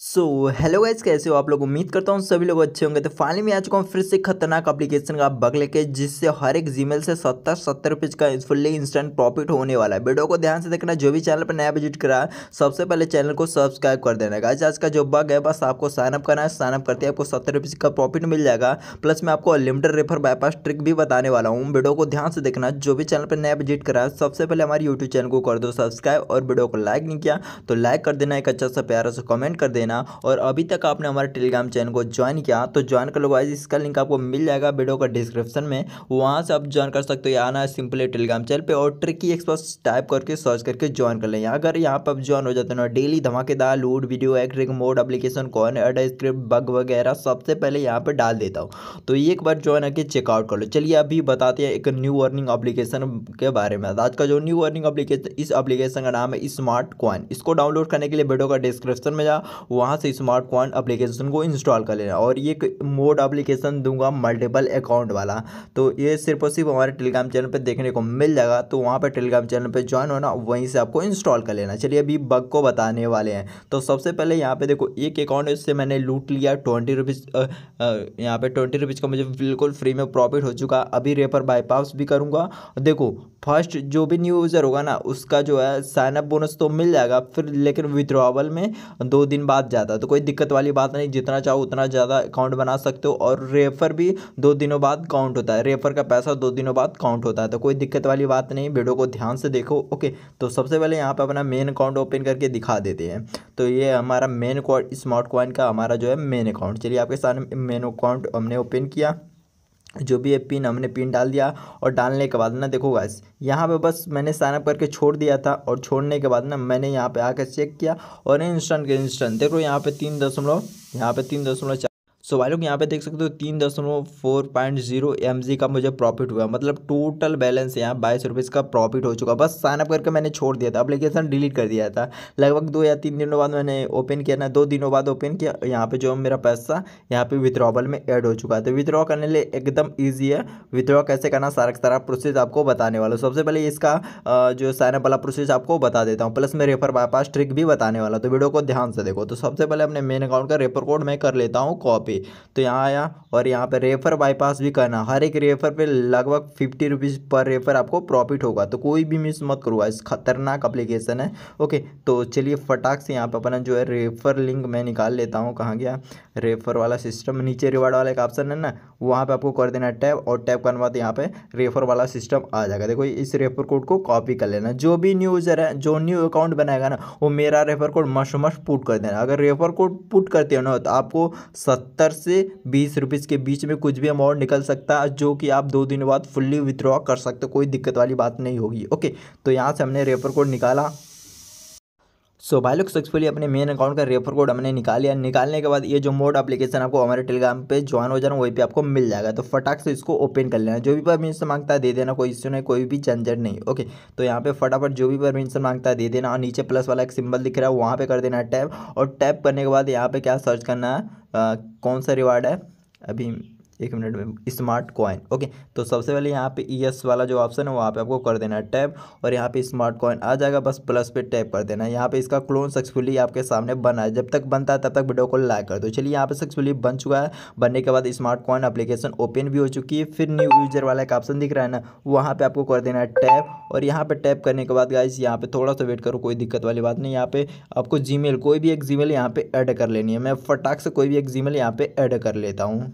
so hello guys कैसे हो आप लोग उम्मीद करता हूँ सभी लोग अच्छे होंगे तो फाइनली मैं आ चुका हूँ फिर से खतरनाक एप्लीकेशन का बग लेके जिससे हर एक जीमेल से सत्तर सत्तर रुपीज का फुल्ली इंस्टेंट प्रॉफिट होने वाला है वीडियो को ध्यान से देखना जो भी चैनल पर नया विजिट करा है सबसे पहले चैनल को सब्सक्राइब कर देना गाइज आज का जो बग है बस आपको साइनअप करना है साइनअप करते आपको सत्तर रुपीज का प्रॉफिट मिल जाएगा प्लस मैं आपको अनलिमिटेड रेफर बाईपास ट्रिक भी बताने वाला हूँ वीडियो को ध्यान से देखना जो भी चैनल पर नया विजिट करा है सबसे पहले हमारे यूट्यूब चैनल को कर दो सब्सक्राइब और वीडियो को लाइक नहीं किया तो लाइक कर देना एक अच्छा सा प्यारा सा कमेंट कर देना देना और अभी तक आपने हमारे टेलीग्राम चैनल को ज्वाइन किया तो ज्वाइन कर लो गाइज इसका लिंक आपको मिल जाएगा वीडियो का डिस्क्रिप्शन में वहाँ से आप ज्वाइन कर सकते हो या आना सिंपली टेलीग्राम चैनल पर और ट्रिकी एक्सपर्ट टाइप करके सर्च करके ज्वाइन कर लें अगर यहाँ पर आप ज्वाइन हो जाते हो ना डेली धमाकेदार लूड वीडियो एक्टिंग मोड अपलीकेशन कौन एड स्क्रिप्ट बग वगैरह सबसे पहले यहाँ पर डाल देता हूँ तो एक बार ज्वाइन आके चेकआउट कर लो चलिए अभी बताते हैं एक न्यू अर्निंग एप्लीकेशन के बारे में आज का जो न्यू अर्निंग एप्लीकेशन इस एप्लीकेशन का नाम है स्मार्ट कॉइन इसको डाउनलोड करने के लिए वीडियो का डिस्क्रिप्शन में जाओ वहाँ से स्मार्ट कॉइन अप्लीकेशन को इंस्टॉल कर लेना और ये मोड अप्लीकेशन दूंगा मल्टीपल अकाउंट वाला तो ये सिर्फ और सिर्फ हमारे टेलीग्राम चैनल पर देखने को मिल जाएगा तो वहाँ पर टेलीग्राम चैनल पर ज्वाइन होना वहीं से आपको इंस्टॉल कर लेना चलिए अभी बग को बताने वाले हैं तो सबसे पहले यहाँ पर देखो एक अकाउंट इससे मैंने लूट लिया ट्वेंटी रुपीज़ यहाँ पर ट्वेंटी रुपीज़ का मुझे बिल्कुल फ्री में प्रॉफिट हो चुका अभी रेपर बाईपास भी करूँगा देखो फर्स्ट जो भी न्यू यूज़र होगा ना उसका जो है साइनअप बोनस तो मिल जाएगा फिर लेकिन विद्रोवल में दो दिन बाद बढ़ जाता है तो कोई दिक्कत वाली बात नहीं जितना चाहो उतना ज़्यादा अकाउंट बना सकते हो और रेफर भी दो दिनों बाद काउंट होता है रेफर का पैसा दो दिनों बाद काउंट होता है तो कोई दिक्कत वाली बात नहीं वीडियो को ध्यान से देखो ओके तो सबसे पहले यहाँ पर अपना मेन अकाउंट ओपन करके दिखा देते हैं तो ये हमारा मेन स्मार्ट कॉइन का हमारा जो है मेन अकाउंट चलिए आपके सामने मेन अकाउंट हमने ओपन किया जो भी है पिन हमने पिन डाल दिया और डालने के बाद ना देखो गाइस यहाँ पे बस मैंने साइनअप करके छोड़ दिया था और छोड़ने के बाद ना मैंने यहाँ पे आकर चेक किया और इंस्टेंट के इंस्टेंट देखो यहाँ पे तीन दशमलव यहाँ पे तीन दशमलव सो भाई लोग यहाँ पे देख सकते हो तीन दशमलव four point zero M G का मुझे प्रॉफिट हुआ मतलब टोटल बैलेंस यहाँ बाईस रुपीज़ का प्रॉफिट हो चुका बस साइनअप करके मैंने छोड़ दिया था अप्लीकेशन डिलीट कर दिया था लगभग दो या तीन दिनों बाद मैंने ओपन किया ना दो दिनों बाद ओपन किया यहाँ पर जो मेरा पैसा यहाँ पर विथड्रॉवल में एड हो चुका है तो विथड्रॉ करने लिए एकदम ईजी है विथड्रॉ कैसे करना सारा सारा प्रोसेस आपको बताने वाला सबसे पहले इसका जो साइनअप वाला प्रोसेस आपको बता देता हूँ प्लस मैं रेफर बायपास ट्रिक भी बताने वाला तो वीडियो को ध्यान से देखो तो सबसे पहले अपने मेन अकाउंट का रेफर कोड मैं कर लेता हूँ कॉपी तो यहाँ आया और यहाँ पर रेफर बाईपास भी करना हर एक रेफर पर लगभग फिफ्टी रुपीज़ पर रेफर आपको प्रॉफिट होगा तो कोई भी मिस मत करूँगा इस खतरनाक अप्लीकेशन है ओके तो चलिए फटाक से यहाँ पर अपना जो है रेफर लिंक मैं निकाल लेता हूँ कहाँ गया रेफर वाला सिस्टम नीचे रिवार्ड वाला एक ऑप्शन है ना वहाँ पर आपको कर देना टैप और टैप करने बाद यहाँ पर रेफर वाला सिस्टम आ जाएगा देखो इस रेफर कोड को कॉपी कर लेना जो भी न्यू यूज़र है जो न्यू अकाउंट बनाएगा ना वो मेरा refer code must must put कर देना अगर रेफर कोड पुट करते हो ना तो आपको सत्तर दस से बीस रुपीज़ के बीच में कुछ भी अमाउंट निकल सकता है जो कि आप दो दिन बाद फुल्ली विथड्रॉ कर सकते हो कोई दिक्कत वाली बात नहीं होगी ओके तो यहाँ से हमने रेफर कोड निकाला सो so, भाई लोग सक्सेसफुली अपने मेन अकाउंट का रेफर कोड हमने निकाल लिया निकालने के बाद ये जो मोड एप्लीकेशन आपको हमारे टेलीग्राम पे ज्वाइन हो जाना वहीं पे आपको मिल जाएगा तो फटाक से इसको ओपन कर लेना जो भी परमिशन मांगता है दे देना कोई इश्यू नहीं कोई भी झंझट नहीं ओके तो यहाँ पे फटाफट जो भी परमिशन मांगता है दे देना और नीचे प्लस वाला एक सिंबल दिख रहा है वहाँ पर कर देना टैप और टैप करने के बाद यहाँ पर क्या सर्च करना है आ, कौन सा रिवार्ड है अभी एक मिनट में स्मार्ट कॉइन ओके तो सबसे पहले यहाँ पे एस वाला जो ऑप्शन है वहाँ पे आपको कर देना है टैप और यहाँ पे स्मार्ट कॉइन आ जाएगा बस प्लस पे टैप कर देना है यहाँ पे इसका क्लोन सक्सेसफुली आपके सामने बना है जब तक बनता है तब तक वीडियो को लाइक कर दो चलिए यहाँ पे सक्सेसफुली बन चुका है बनने के बाद स्मार्ट कॉइन अपलीकेशन ओपन भी हो चुकी है फिर न्यू यूजर वाला एक ऑप्शन दिख रहा है ना वहाँ पर आपको कर देना है टैप और यहाँ पर टैप करने के बाद गाइज यहाँ पर थोड़ा सा वेट करो कोई दिक्कत वाली बात नहीं यहाँ पे आपको जीमेल कोई भी एक जीमेल यहाँ पर ऐड कर लेनी है मैं फटाक से कोई भी एक जीमेल यहाँ पे ऐड कर लेता हूँ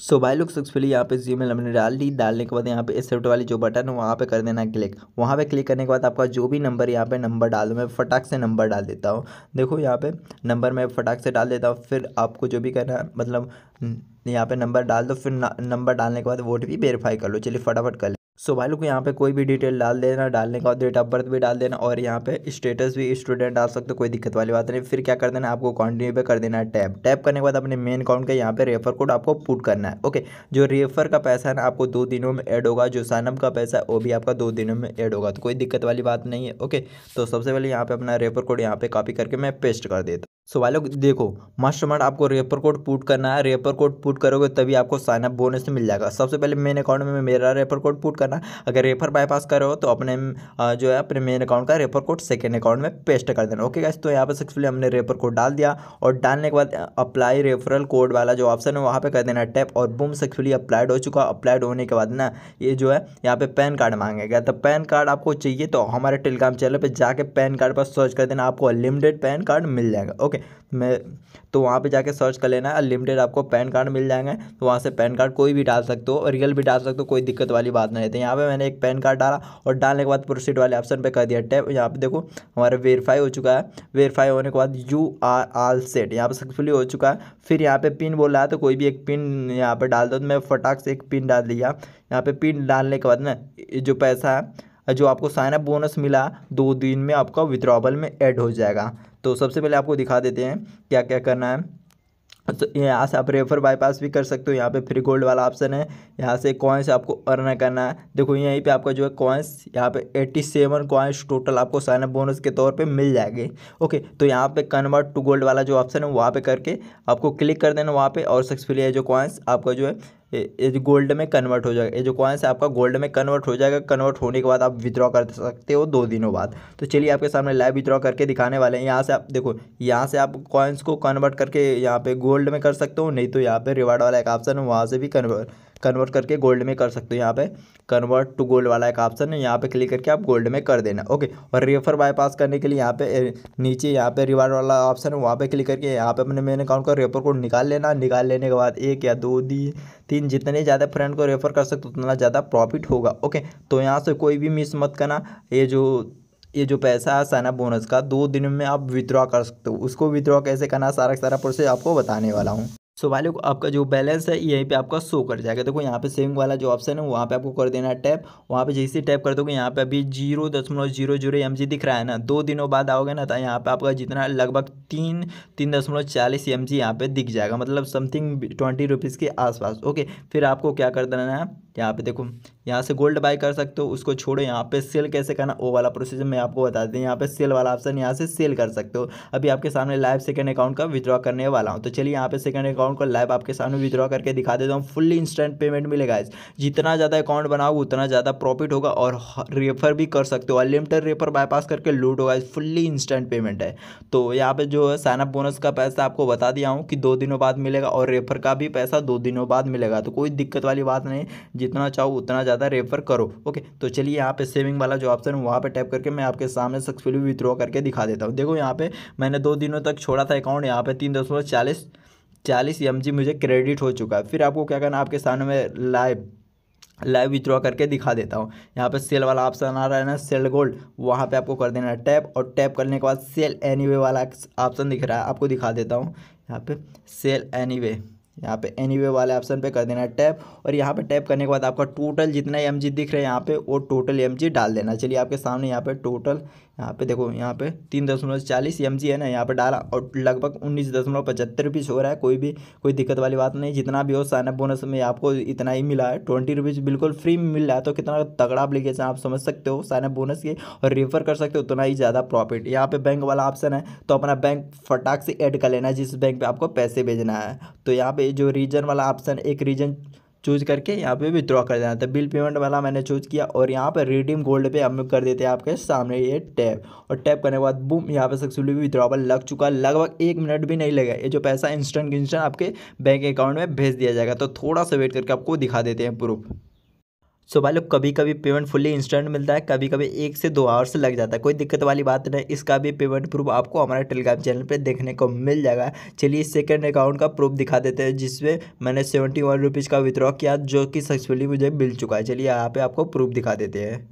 सो so, भाई लोग सक्सेसफुली यहाँ पे जीमेल हमने डाल दी डालने के बाद यहाँ पे एक्सेप्ट वाली जो बटन है वहाँ पे कर देना क्लिक वहाँ पे क्लिक करने के बाद आपका जो भी नंबर यहाँ पे नंबर डाल मैं फटाक से नंबर डाल देता हूँ देखो यहाँ पे नंबर मैं फटाक से डाल देता हूँ फिर आपको जो भी करना मतलब यहाँ पर नंबर डाल दो फिर नंबर डालने के बाद वोट भी वेरीफाई कर लो चलिए फटाफट कर सो भाई को यहाँ पे कोई भी डिटेल डाल देना डालने का डेट ऑफ बर्थ भी डाल देना और यहाँ पे स्टेटस भी स्टूडेंट डाल सकते हो कोई दिक्कत वाली बात नहीं फिर क्या कर देना आपको कंटिन्यू पे कर देना है टैप टैप करने के बाद अपने मेन अकाउंट का यहाँ पे रेफर कोड आपको पुट करना है ओके जो रेफर का पैसा है ना आपको दो दिनों में एड होगा जो सानम का पैसा है वो भी आपका दो दिनों में एड होगा तो कोई दिक्कत वाली बात नहीं है ओके तो सबसे पहले यहाँ पर अपना रेफर कोड यहाँ पर कॉपी करके मैं पेस्ट कर देता सो भाई लोग देखो मास्टरमाइंड आपको रेपर कोड पुट करना है रेपर कोड पुट करोगे तभी आपको साइनअप बोनस मिल जाएगा सबसे पहले मेन अकाउंट में मेरा रेपर कोड पुट करना अगर रेफर बाईपास हो तो अपने जो है अपने मेन अकाउंट का रेफर कोड सेकेंड अकाउंट में पेस्ट कर देना ओके गाइस तो यहाँ पर सक्सेसफुली हमने रेफर कोड डाल दिया और डालने के बाद अप्लाई रेफरल कोड वाला जो ऑप्शन है वहाँ पर कर देना टैप और बुम सक्सेसफुली अप्लाइड हो चुका अप्लाइड होने के बाद ना ये जो है यहाँ पर पैन कार्ड मांगेगा तो पैन कार्ड आपको चाहिए तो हमारे टेलीग्राम चैनल पर जाके पैन कार्ड पर सर्च कर देना आपको अनलिमिटेड पैन कार्ड मिल जाएगा ओके तो मैं तो वहाँ पर जाकर सर्च कर लेना अनलिमिटेड आपको पैन कार्ड मिल जाएंगे तो वहाँ से पैन कार्ड कोई भी डाल सकते हो और रियल भी डाल सकते हो कोई दिक्कत वाली बात नहीं रहती यहाँ पर मैंने एक पैन कार्ड डाला और डालने के बाद प्रोसीड वाले ऑप्शन पर कर दिया टैप यहाँ पर देखो हमारा वेरीफाई हो चुका है वेरीफाई होने के बाद यू आर आल सेट यहाँ पर सक्सेसफुली हो चुका है फिर यहाँ पर पिन बोल रहा है तो कोई भी एक पिन यहाँ पर डाल दो तो मैं फटाक से एक पिन डाल दिया यहाँ पे पिन डालने के बाद ना जो पैसा है जो आपको साइनअप बोनस मिला दो दिन में आपका विद्रॉबल में ऐड हो जाएगा तो सबसे पहले आपको दिखा देते हैं क्या क्या करना है तो यहाँ से आप रेफर बाईपास भी कर सकते हो यहाँ पे फ्री गोल्ड वाला ऑप्शन है यहाँ से कॉइन्स आपको अर्न करना है देखो यहीं पे आपका जो है कॉइन्स यहाँ पे 87 सेवन कॉइन्स टोटल आपको साइनअप बोनस के तौर पे मिल जाएंगे ओके तो यहाँ पे कन्वर्ट टू गोल्ड वाला जो ऑप्शन है वहाँ पे करके आपको क्लिक कर देना वहाँ पर और सक्सेसफुली जो कॉइन्स आपका जो है ये जो गोल्ड में कन्वर्ट हो जाएगा ये जो कॉइन्स है आपका गोल्ड में कन्वर्ट हो जाएगा कन्वर्ट होने के बाद आप विद्रॉ कर सकते हो दो दिनों बाद तो चलिए आपके सामने लाइव विद्रॉ करके दिखाने वाले हैं यहाँ से आप देखो यहाँ से आप कॉइन्स को कन्वर्ट करके यहाँ पे गोल्ड में कर सकते हो नहीं तो यहाँ पे रिवार्ड वाला एक ऑप्शन है वहाँ से भी कन्वर्ट कन्वर्ट करके गोल्ड में कर सकते हो यहाँ पे कन्वर्ट टू गोल्ड वाला एक ऑप्शन है यहाँ पे क्लिक करके आप गोल्ड में कर देना ओके और रेफर बायपास करने के लिए यहाँ पे नीचे यहाँ पे रिवार्ड वाला ऑप्शन है वहाँ पे क्लिक करके यहाँ पे अपने मेन अकाउंट का रेफर कोड निकाल लेना निकाल लेने के बाद एक या दो दी तीन जितने ज़्यादा फ्रेंड को रेफर कर सकते उतना ज़्यादा प्रॉफिट होगा ओके तो यहाँ से कोई भी मिस मत करना ये जो ये जो पैसा है साना बोनस का दो दिन में आप विदड्रॉ कर सकते हो उसको विथड्रॉ कैसे करना सारा सारा प्रोसेस आपको बताने वाला हूँ सो वाले को आपका जो बैलेंस है यहीं पे आपका शो कर जाएगा देखो यहाँ पे सेविंग वाला जो ऑप्शन है वहाँ पे आपको कर देना है टैप वहाँ पे जैसे टैप कर दोगे यहाँ पे अभी जीरो दशमलव जीरो जीरो एम दिख रहा है ना दो दिनों बाद आओगे ना तो यहाँ पे आपका जितना लगभग तीन तीन दशमलव चालीस एम जी यहाँ पर दिख जाएगा मतलब समथिंग ट्वेंटी रुपीज़ के आसपास ओके फिर आपको क्या कर देना है यहाँ पे देखो यहाँ से गोल्ड बाय कर सकते हो उसको छोड़ो यहाँ पे सेल कैसे करना वो वाला प्रोसीजर मैं आपको बता दें यहाँ पे सेल वाला ऑप्शन यहाँ से सेल कर सकते हो अभी आपके सामने लाइव सेकंड अकाउंट का विद्रॉ करने वाला हूँ तो चलिए यहाँ पे सेकंड अकाउंट अकाउंट को लाइव आपके सामने विद्रॉ करके दिखा देता हूँ फुल्ली इंस्टेंट पेमेंट मिलेगा जितना ज़्यादा अकाउंट बनाओगे उतना ज़्यादा प्रॉफिट होगा और रेफर भी कर सकते हो अनलिमिटेड रेफर बाईपास करके लूट होगा फुल्ली इंस्टेंट पेमेंट है तो यहाँ पर जो है साइनअप बोनस का पैसा आपको बता दिया हूँ कि दो दिनों बाद मिलेगा और रेफर का भी पैसा दो दिनों बाद मिलेगा तो कोई दिक्कत वाली बात नहीं जितना चाहो उतना ज़्यादा रेफर करो ओके तो चलिए यहाँ पे सेविंग वाला जो ऑप्शन है वहाँ पर टैप करके मैं आपके सामने सक्सेसफुली विथड्रॉ करके दिखा देता हूँ देखो यहाँ पे मैंने दो दिनों तक छोड़ा था अकाउंट यहाँ पे तीन दशमलव चालीस चालीस एम मुझे क्रेडिट हो चुका है फिर आपको क्या करना आपके सामने में लाइव लाइव विथड्रॉ करके दिखा देता हूँ यहाँ पे सेल वाला ऑप्शन आ रहा है ना सेल गोल्ड वहाँ पे आपको कर देना है टैप और टैप करने के बाद सेल एनीवे वाला ऑप्शन दिख रहा है आपको दिखा देता हूँ यहाँ पे सेल एनीवे यहाँ पे एनीवे वाले ऑप्शन पे कर देना है टैप और यहाँ पे टैप करने के बाद आपका टोटल जितना एम दिख रहा है यहाँ पे वो टोटल एम डाल देना चलिए आपके सामने यहाँ पे टोटल यहाँ पे देखो यहाँ पे तीन दशमलव चालीस एम जी है ना यहाँ पे डाला और लगभग उन्नीस दशमलव पचहत्तर रुपीज़ हो रहा है कोई भी कोई दिक्कत वाली बात नहीं जितना भी हो अप बोनस में आपको इतना ही मिला है ट्वेंटी रुपीज़ बिल्कुल फ्री में मिल रहा है तो कितना तगड़ा अप्लीकेशन आप समझ सकते हो अप बोनस के और रेफर कर सकते हो उतना ही ज़्यादा प्रॉफिट यहाँ पर बैंक वाला ऑप्शन है तो अपना बैंक फटाक से एड कर लेना है जिस बैंक पर आपको पैसे भेजना है तो यहाँ पर जो रीजन वाला ऑप्शन एक रीजन चूज करके यहाँ पे विद्रॉ कर देना था बिल पेमेंट वाला मैंने चूज किया और यहाँ पर रिडीम गोल्ड पे हम कर देते हैं आपके सामने ये टैप और टैप करने के बाद बुम यहाँ पे सक्सेसफुली पर लग चुका है लगभग एक मिनट भी नहीं लगा ये जो पैसा इंस्टेंट इंस्टेंट आपके बैंक अकाउंट में भेज दिया जाएगा तो थोड़ा सा वेट करके आपको दिखा देते हैं प्रूफ सो भाई लोग कभी कभी पेमेंट फुल्ली इंस्टेंट मिलता है कभी कभी एक से दो आवर्स लग जाता है कोई दिक्कत वाली बात नहीं इसका भी पेमेंट प्रूफ आपको हमारे टेलीग्राम चैनल पे देखने को मिल जाएगा चलिए सेकेंड अकाउंट का प्रूफ दिखा देते हैं जिसमें मैंने सेवेंटी वन रुपीज़ का विद्रॉ किया जो कि सक्सेसफुली मुझे मिल चुका है चलिए यहाँ पर आपको प्रूफ दिखा देते हैं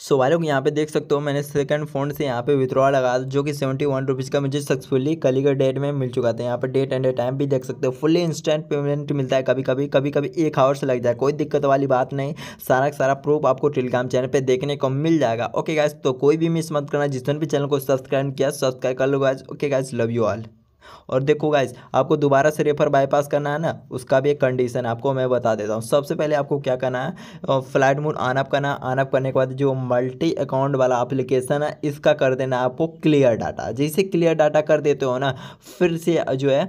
सो भाई लोग यहाँ पे देख सकते हो मैंने सेकंड फोन से यहाँ पे विथड्रॉ लगा जो कि सेवेंटी वन रुपीज़ का मुझे सक्सेसफुली कल के डेट में मिल चुका था यहाँ पर डेट एंड टाइम भी देख सकते हो फुल्ली इंस्टेंट पेमेंट मिलता है कभी कभी कभी कभी एक आवर से लग जाए कोई दिक्कत वाली बात नहीं सारा सारा प्रूफ आपको टेलीग्राम चैनल पर देखने को मिल जाएगा ओके गाइज तो कोई भी मिस मत करना जिसने भी चैनल को सब्सक्राइब किया सब्सक्राइब कर लो guys okay guys love you all और देखो गाइज आपको दोबारा से रेफर बाईपास करना है ना उसका भी एक कंडीशन आपको मैं बता देता हूँ सबसे पहले आपको क्या करना है फ्लाइट मोड आनअप करना है अप करने के बाद जो मल्टी अकाउंट वाला एप्लीकेशन है इसका कर देना आपको क्लियर डाटा जैसे क्लियर डाटा कर देते हो ना फिर से जो है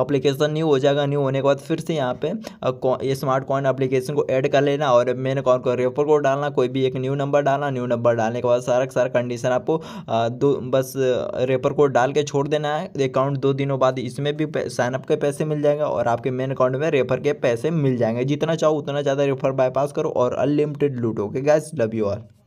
अप्लीकेशन न्यू हो जाएगा न्यू होने के बाद फिर से यहाँ पे स्मार्ट कॉइन अप्लीकेशन को ऐड कर लेना और मेन अकाउंट को रेफर कोड डालना कोई भी एक न्यू नंबर डालना न्यू नंबर डालने के बाद सारा सारा कंडीशन आपको दो बस रेफर कोड डाल के छोड़ देना है अकाउंट दो दिनों बाद इसमें भी साइनअप के पैसे मिल जाएंगे और आपके मेन अकाउंट में रेफर के पैसे मिल जाएंगे जितना चाहो उतना ज़्यादा रेफर बाईपास करो और अनलिमिटेड लूटो गैस लव यू ऑल